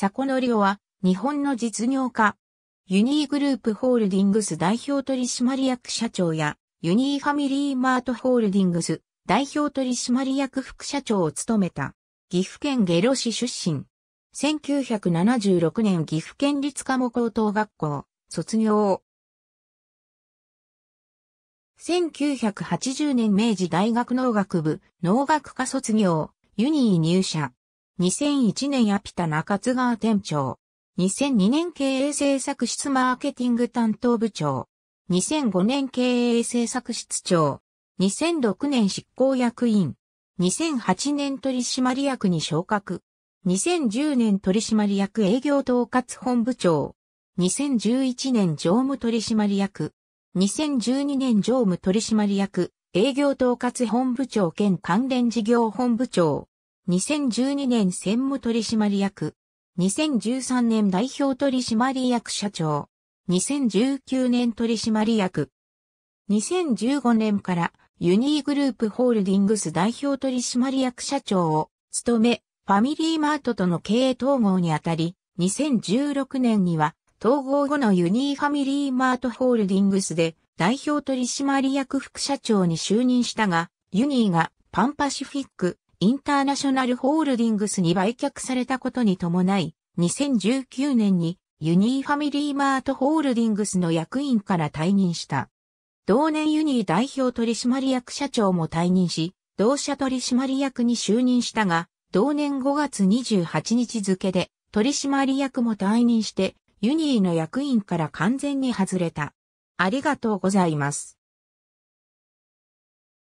ノ則夫は、日本の実業家、ユニーグループホールディングス代表取締役社長や、ユニーファミリーマートホールディングス代表取締役副社長を務めた、岐阜県下呂市出身。1976年岐阜県立科目高等学校、卒業。1980年明治大学農学部、農学科卒業、ユニー入社。2001年アピタ中津川店長。2002年経営政策室マーケティング担当部長。2005年経営政策室長。2006年執行役員。2008年取締役に昇格。2010年取締役営業統括本部長。2011年常務取締役。2012年常務取締役営業統括本部長兼関連事業本部長。2012年専務取締役、2013年代表取締役社長、2019年取締役、2015年からユニーグループホールディングス代表取締役社長を務め、ファミリーマートとの経営統合にあたり、2016年には統合後のユニーファミリーマートホールディングスで代表取締役副社長に就任したが、ユニーがパンパシフィックインターナショナルホールディングスに売却されたことに伴い、2019年にユニーファミリーマートホールディングスの役員から退任した。同年ユニー代表取締役社長も退任し、同社取締役に就任したが、同年5月28日付で取締役も退任して、ユニーの役員から完全に外れた。ありがとうございます。